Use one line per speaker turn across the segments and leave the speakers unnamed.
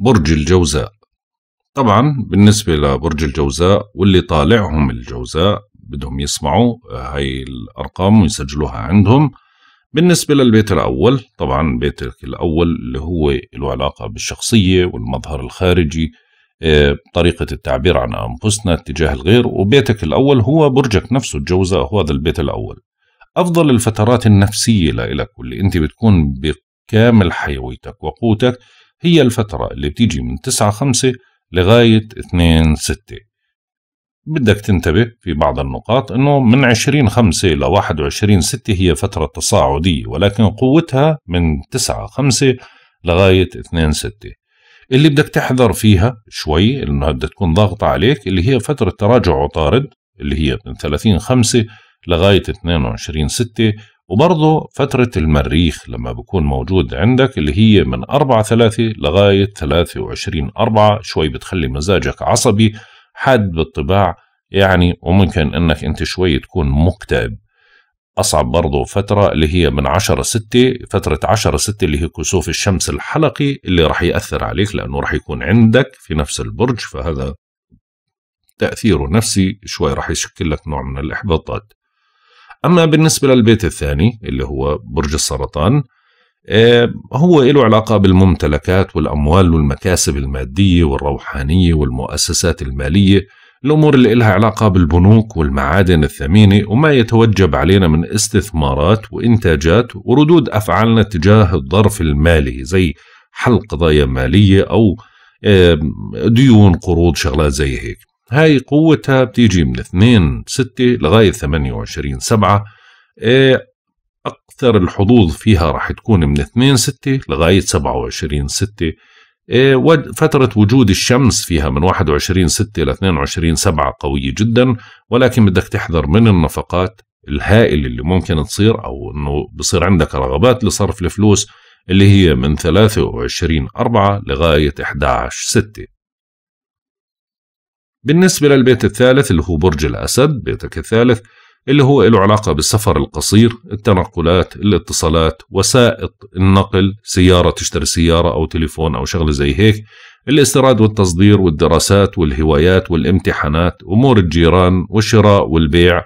برج الجوزاء طبعا بالنسبة لبرج الجوزاء واللي طالعهم الجوزاء بدهم يسمعوا هاي الأرقام ويسجلوها عندهم بالنسبة للبيت الأول طبعا بيتك الأول اللي هو له علاقة بالشخصية والمظهر الخارجي آه، طريقة التعبير عن أنفسنا تجاه الغير وبيتك الأول هو برجك نفسه الجوزاء هو هذا البيت الأول أفضل الفترات النفسية لإلك واللي أنت بتكون بكامل حيويتك وقوتك هي الفترة اللي بتيجي من 9 5 لغاية 2 6 بدك تنتبه في بعض النقاط انه من 20 5 ل 21 6 هي فترة تصاعدية ولكن قوتها من 9 5 لغاية 2 6 اللي بدك تحذر فيها شوي انها بدها تكون ضاغطة عليك اللي هي فترة تراجع عطارد اللي هي من 30 5 لغاية 22 6 وبرضه فترة المريخ لما بكون موجود عندك اللي هي من 4 3 لغاية 23 4 شوي بتخلي مزاجك عصبي حاد بالطباع يعني وممكن انك انت شوي تكون مكتئب أصعب برضه فترة اللي هي من 10 6 فترة 10 6 اللي هي كسوف الشمس الحلقي اللي راح يأثر عليك لأنه راح يكون عندك في نفس البرج فهذا تأثيره نفسي شوي راح يشكل لك نوع من الإحباطات أما بالنسبة للبيت الثاني اللي هو برج السرطان آه، هو له علاقة بالممتلكات والأموال والمكاسب المادية والروحانية والمؤسسات المالية الأمور اللي لها علاقة بالبنوك والمعادن الثمينة وما يتوجب علينا من استثمارات وإنتاجات وردود أفعالنا تجاه الظرف المالي زي حل قضايا مالية أو آه، ديون قروض شغلات زي هيك هاي قوتها بتيجي من 2 6 لغاية 28 7 إيه، أكثر الحظوظ فيها راح تكون من 2 6 لغاية 27 6 إيه، فترة وجود الشمس فيها من 21 6 ل 22 7 قوية جدا ولكن بدك تحذر من النفقات الهائلة اللي ممكن تصير أو أنه بصير عندك رغبات لصرف الفلوس اللي هي من 23 4 لغاية 11 6 بالنسبة للبيت الثالث اللي هو برج الأسد بيتك الثالث اللي هو له علاقة بالسفر القصير التنقلات الاتصالات وسائط النقل سيارة تشتري سيارة أو تليفون أو شغلة زي هيك الاستيراد والتصدير والدراسات والهوايات والامتحانات أمور الجيران والشراء والبيع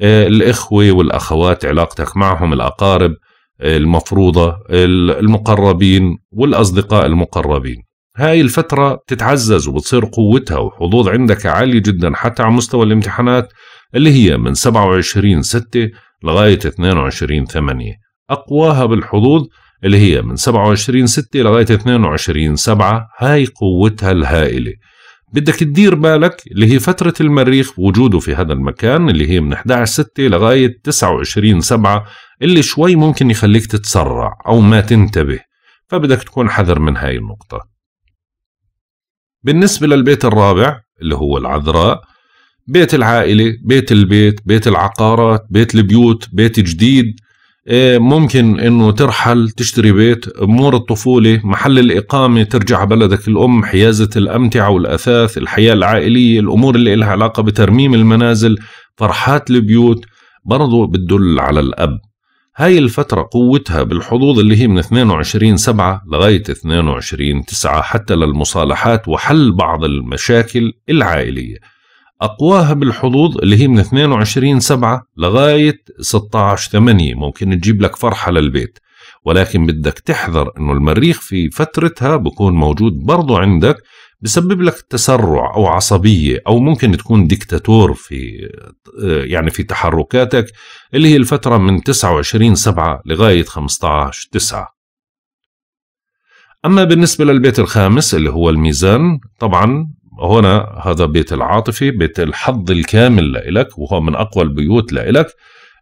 آه، الإخوة والأخوات علاقتك معهم الأقارب آه، المفروضة المقربين والأصدقاء المقربين هاي الفترة بتتعزز وبتصير قوتها وحظوظ عندك عالية جدا حتى على مستوى الامتحانات اللي هي من 27 6 لغاية 22 8 أقواها بالحظوظ اللي هي من 27 6 لغاية 22 7 هاي قوتها الهائلة بدك تدير بالك اللي هي فترة المريخ وجوده في هذا المكان اللي هي من 11 6 لغاية 29 7 اللي شوي ممكن يخليك تتسرع أو ما تنتبه فبدك تكون حذر من هاي النقطة بالنسبة للبيت الرابع اللي هو العذراء بيت العائلة بيت البيت بيت العقارات بيت البيوت بيت جديد إيه، ممكن انه ترحل تشتري بيت امور الطفوله محل الاقامه ترجع بلدك الام حيازه الامتعه والاثاث الحياه العائليه الامور اللي لها علاقه بترميم المنازل فرحات البيوت برضو بتدل على الاب هاي الفترة قوتها بالحظوظ اللي هي من 22 7 لغاية 22 9 حتى للمصالحات وحل بعض المشاكل العائلية أقواها بالحظوظ اللي هي من 22 7 لغاية 16 8 ممكن تجيب لك فرحة للبيت ولكن بدك تحذر انه المريخ في فترتها بكون موجود برضو عندك بسبب لك تسرع او عصبيه او ممكن تكون ديكتاتور في يعني في تحركاتك اللي هي الفتره من 29 7 لغايه 15 9 اما بالنسبه للبيت الخامس اللي هو الميزان طبعا هنا هذا بيت العاطفي بيت الحظ الكامل لإلك وهو من أقوى البيوت لإلك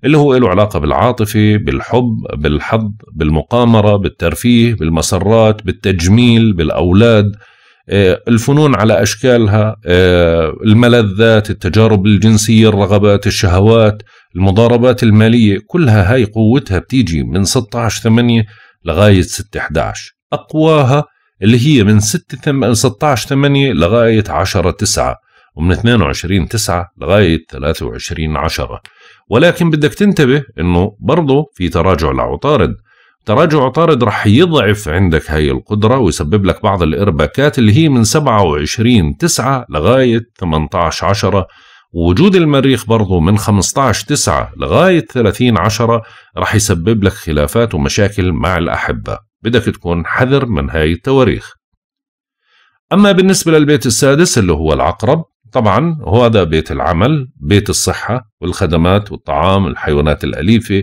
اللي هو له علاقة بالعاطفة بالحب بالحظ بالمقامرة بالترفيه بالمسرات بالتجميل بالأولاد آه، الفنون على اشكالها آه، الملذات التجارب الجنسيه الرغبات الشهوات المضاربات الماليه كلها هاي قوتها بتيجي من 16 8 لغايه 6 11 اقواها اللي هي من 6 16 8 لغايه 10 9 ومن 22 9 لغايه 23 10 ولكن بدك تنتبه انه برضه في تراجع لعطارد تراجع طارد رح يضعف عندك هاي القدرة ويسبب لك بعض الإرباكات اللي هي من 27 9 لغاية 18 10 ووجود المريخ برضه من 15 9 لغاية 30 10 رح يسبب لك خلافات ومشاكل مع الأحبة بدك تكون حذر من هاي التواريخ أما بالنسبة للبيت السادس اللي هو العقرب طبعا هو هذا بيت العمل بيت الصحة والخدمات والطعام الحيوانات الأليفة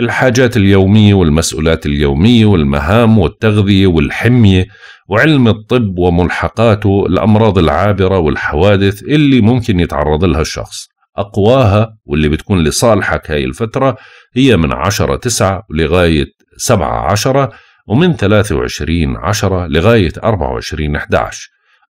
الحاجات اليومية والمسؤولات اليومية والمهام والتغذية والحمية وعلم الطب وملحقاته الأمراض العابرة والحوادث اللي ممكن يتعرض لها الشخص أقواها واللي بتكون لصالحك هاي الفترة هي من 10 9 لغاية 7 10 ومن 23 10 لغاية 24 11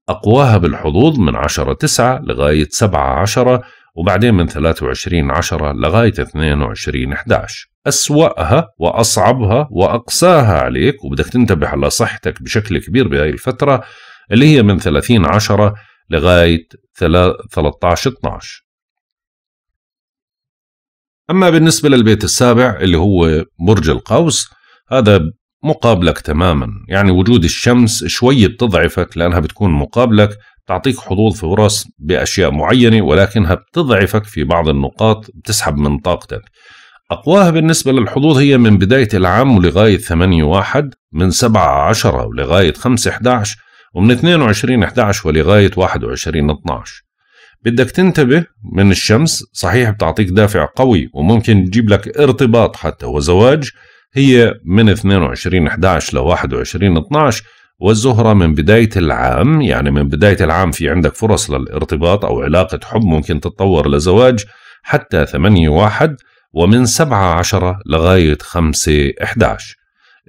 أقواها بالحظوظ من 10 9 لغاية 7 10 وبعدين من 23 10 لغاية 22 11 أسوأها وأصعبها وأقساها عليك وبدك تنتبه على صحتك بشكل كبير بهاي الفترة اللي هي من 30 10 لغاية 13 12 أما بالنسبة للبيت السابع اللي هو برج القوس هذا مقابلك تماما يعني وجود الشمس شوي بتضعفك لأنها بتكون مقابلك تعطيك حظوظ فرص بأشياء معينة ولكنها بتضعفك في بعض النقاط بتسحب من طاقتك أقواها بالنسبة للحظوظ هي من بداية العام ولغاية 8 واحد من 7 10 ولغاية 5 11 ومن 22 11 ولغاية 21 12 بدك تنتبه من الشمس صحيح بتعطيك دافع قوي وممكن تجيب لك ارتباط حتى وزواج هي من 22 11 ل 21 12 والزهرة من بداية العام يعني من بداية العام في عندك فرص للارتباط أو علاقة حب ممكن تتطور لزواج حتى 8 واحد ومن 7 عشرة لغاية 5 11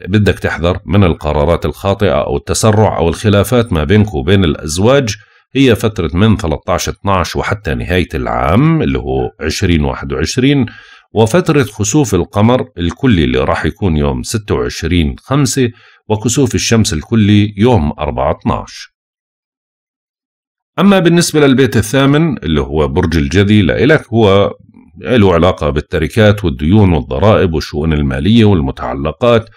بدك تحذر من القرارات الخاطئة أو التسرع أو الخلافات ما بينك وبين الأزواج هي فترة من 13 12 وحتى نهاية العام اللي هو 2021 وفترة خسوف القمر الكلي اللي راح يكون يوم 26 5 وكسوف الشمس الكلي يوم 4/12 أما بالنسبة للبيت الثامن اللي هو برج الجدي لإلك هو له علاقة بالتركات والديون والضرائب والشؤون المالية والمتعلقات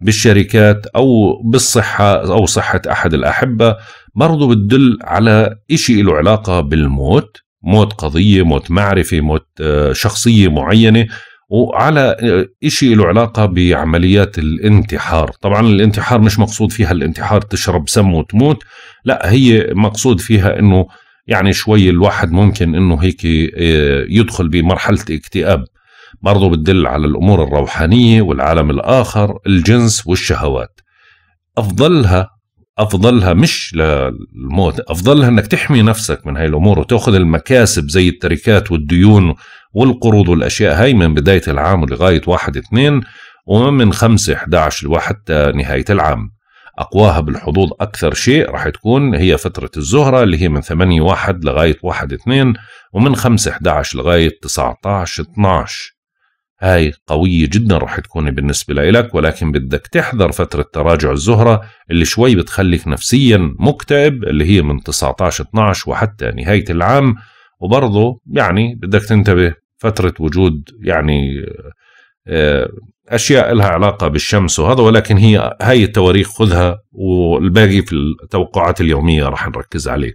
بالشركات أو بالصحة أو صحة أحد الأحبة برضو بتدل على إشي له علاقة بالموت موت قضية موت معرفة موت آه، شخصية معينة وعلى إشي له علاقة بعمليات الانتحار طبعا الانتحار مش مقصود فيها الانتحار تشرب سم وتموت لا هي مقصود فيها أنه يعني شوي الواحد ممكن أنه هيك آه، يدخل بمرحلة اكتئاب برضو بتدل على الأمور الروحانية والعالم الآخر الجنس والشهوات أفضلها أفضلها مش للموت أفضلها أنك تحمي نفسك من هاي الأمور وتأخذ المكاسب زي التركات والديون والقروض والأشياء هاي من بداية العام لغاية 1/2 ومن 5/11 لحتى نهاية العام أقواها بالحظوظ أكثر شيء راح تكون هي فترة الزهرة اللي هي من 8 1 لغاية واحد اثنين ومن خمسة 11 لواحد نهايه العام اقواها بالحظوظ اكثر شيء راح تكون هي فتره الزهره اللي هي من ثمانية واحد لغايه واحد اثنين ومن خمسة 11 لغايه 19 12 هاي قوية جدا راح تكون بالنسبة لإلك ولكن بدك تحذر فترة تراجع الزهرة اللي شوي بتخليك نفسيا مكتئب اللي هي من 19 12 وحتى نهاية العام وبرضه يعني بدك تنتبه فترة وجود يعني آه، أشياء لها علاقة بالشمس وهذا ولكن هي هاي التواريخ خذها والباقي في التوقعات اليومية راح نركز عليه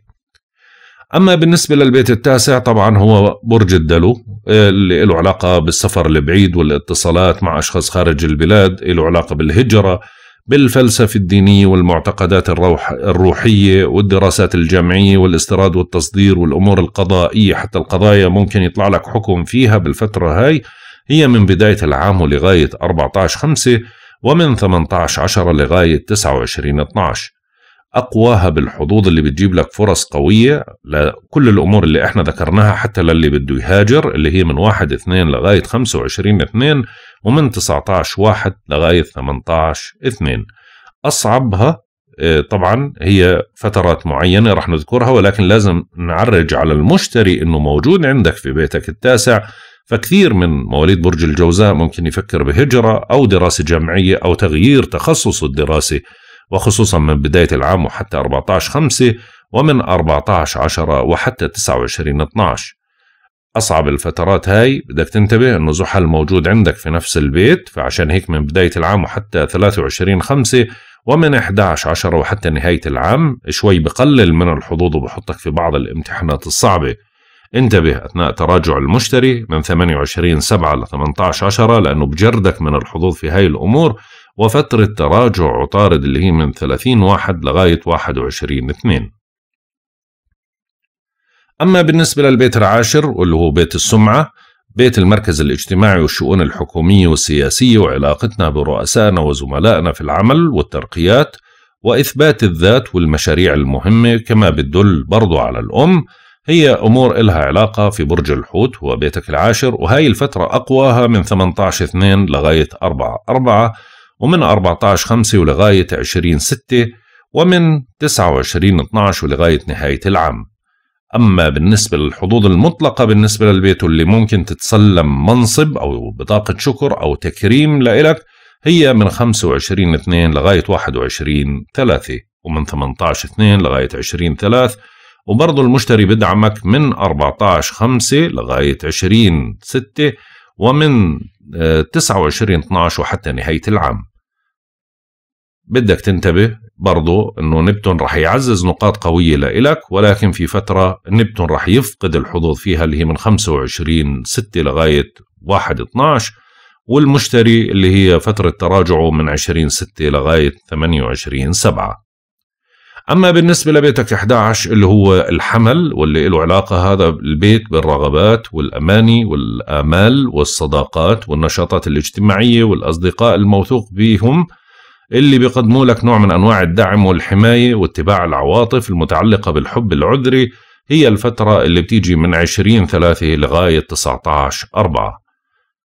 أما بالنسبة للبيت التاسع طبعا هو برج الدلو آه، اللي له علاقة بالسفر البعيد والاتصالات مع أشخاص خارج البلاد له علاقة بالهجرة بالفلسفة الدينية والمعتقدات الروحية والدراسات الجامعية والاستيراد والتصدير والأمور القضائية حتى القضايا ممكن يطلع لك حكم فيها بالفترة هاي هي من بداية العام ولغاية 14 5 ومن 18 10 لغاية 29 12 اقواها بالحظوظ اللي بتجيب لك فرص قويه لكل الامور اللي احنا ذكرناها حتى للي بده يهاجر اللي هي من 1 2 لغايه 25 2 ومن 19 1 لغايه 18 2 اصعبها آه، طبعا هي فترات معينه رح نذكرها ولكن لازم نعرج على المشتري انه موجود عندك في بيتك التاسع فكثير من مواليد برج الجوزاء ممكن يفكر بهجره او دراسه جامعيه او تغيير تخصصه الدراسي وخصوصا من بداية العام وحتى 14 5 ومن 14 10 وحتى 29 12 أصعب الفترات هاي بدك تنتبه أنه زحل موجود عندك في نفس البيت فعشان هيك من بداية العام وحتى 23 5 ومن 11 10 وحتى نهاية العام شوي بقلل من الحظوظ وبحطك في بعض الامتحانات الصعبة انتبه أثناء تراجع المشتري من 28 7 ل 18 10 لأنه بجردك من الحظوظ في هاي الأمور وفترة تراجع عطارد اللي هي من 30 واحد لغاية 21 2 أما بالنسبة للبيت العاشر واللي هو بيت السمعة بيت المركز الاجتماعي والشؤون الحكومية والسياسية وعلاقتنا برؤسائنا وزملائنا في العمل والترقيات وإثبات الذات والمشاريع المهمة كما بتدل برضو على الأم هي أمور إلها علاقة في برج الحوت هو بيتك العاشر وهي الفترة أقواها من 18 2 لغاية 4 4 ومن 14 5 ولغاية 20 6 ومن 29 12 ولغاية نهاية العام أما بالنسبة للحظوظ المطلقة بالنسبة للبيت اللي ممكن تتسلم منصب أو بطاقة شكر أو تكريم لإلك هي من 25 2 لغاية 21 3 ومن 18 2 لغاية 20 3 وبرضه المشتري بدعمك من 14 5 لغاية 20 6 ومن 29 آه، 12 وحتى نهاية العام بدك تنتبه برضو انه نبتون رح يعزز نقاط قوية لإلك ولكن في فترة نبتون رح يفقد الحظوظ فيها اللي هي من 25 6 لغاية 1 12 والمشتري اللي هي فترة تراجعه من 20 6 لغاية 28 7 أما بالنسبة لبيتك 11 اللي هو الحمل واللي له علاقة هذا البيت بالرغبات والأماني والآمال والصداقات والنشاطات الاجتماعية والأصدقاء الموثوق بهم اللي بيقدموا لك نوع من أنواع الدعم والحماية واتباع العواطف المتعلقة بالحب العذري هي الفترة اللي بتيجي من 20 ثلاثة لغاية 19 أربعة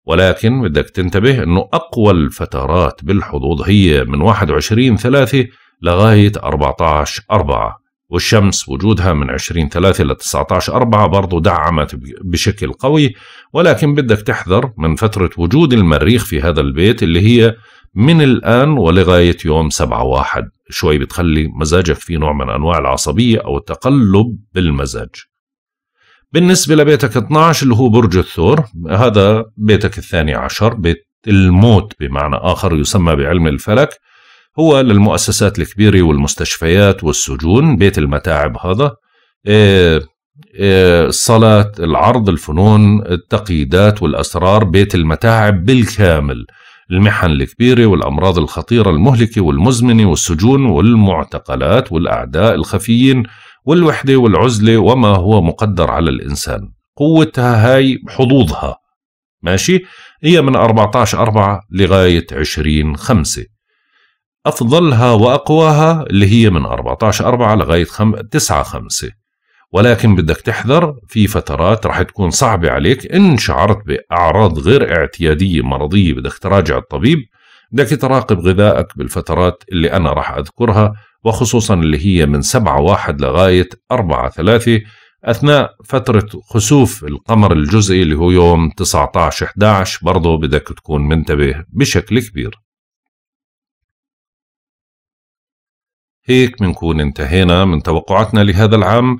ولكن بدك تنتبه أنه أقوى الفترات بالحظوظ هي من 21 ثلاثة لغاية 14 أربعة والشمس وجودها من 20 ثلاثة ل 19 أربعة برضو دعمت بشكل قوي ولكن بدك تحذر من فترة وجود المريخ في هذا البيت اللي هي من الآن ولغاية يوم 7 واحد شوي بتخلي مزاجك في نوع من أنواع العصبية أو التقلب بالمزاج بالنسبة لبيتك 12 اللي هو برج الثور هذا بيتك الثاني عشر بيت الموت بمعنى آخر يسمى بعلم الفلك هو للمؤسسات الكبيرة والمستشفيات والسجون بيت المتاعب هذا الصلاة آه، آه، العرض الفنون التقييدات والأسرار بيت المتاعب بالكامل المحن الكبيرة والأمراض الخطيرة المهلكة والمزمنة والسجون والمعتقلات والأعداء الخفيين والوحدة والعزلة وما هو مقدر على الإنسان قوتها هاي حظوظها ماشي هي من 14 4 لغاية 20 5 أفضلها وأقواها اللي هي من 14 4 لغاية 9 5 ولكن بدك تحذر في فترات رح تكون صعبة عليك إن شعرت بأعراض غير اعتيادية مرضية بدك تراجع الطبيب بدك تراقب غذائك بالفترات اللي أنا راح أذكرها وخصوصا اللي هي من 7 واحد لغاية 4 3 أثناء فترة خسوف القمر الجزئي اللي هو يوم 19 11 برضه بدك تكون منتبه بشكل كبير هيك بنكون انتهينا من توقعاتنا لهذا العام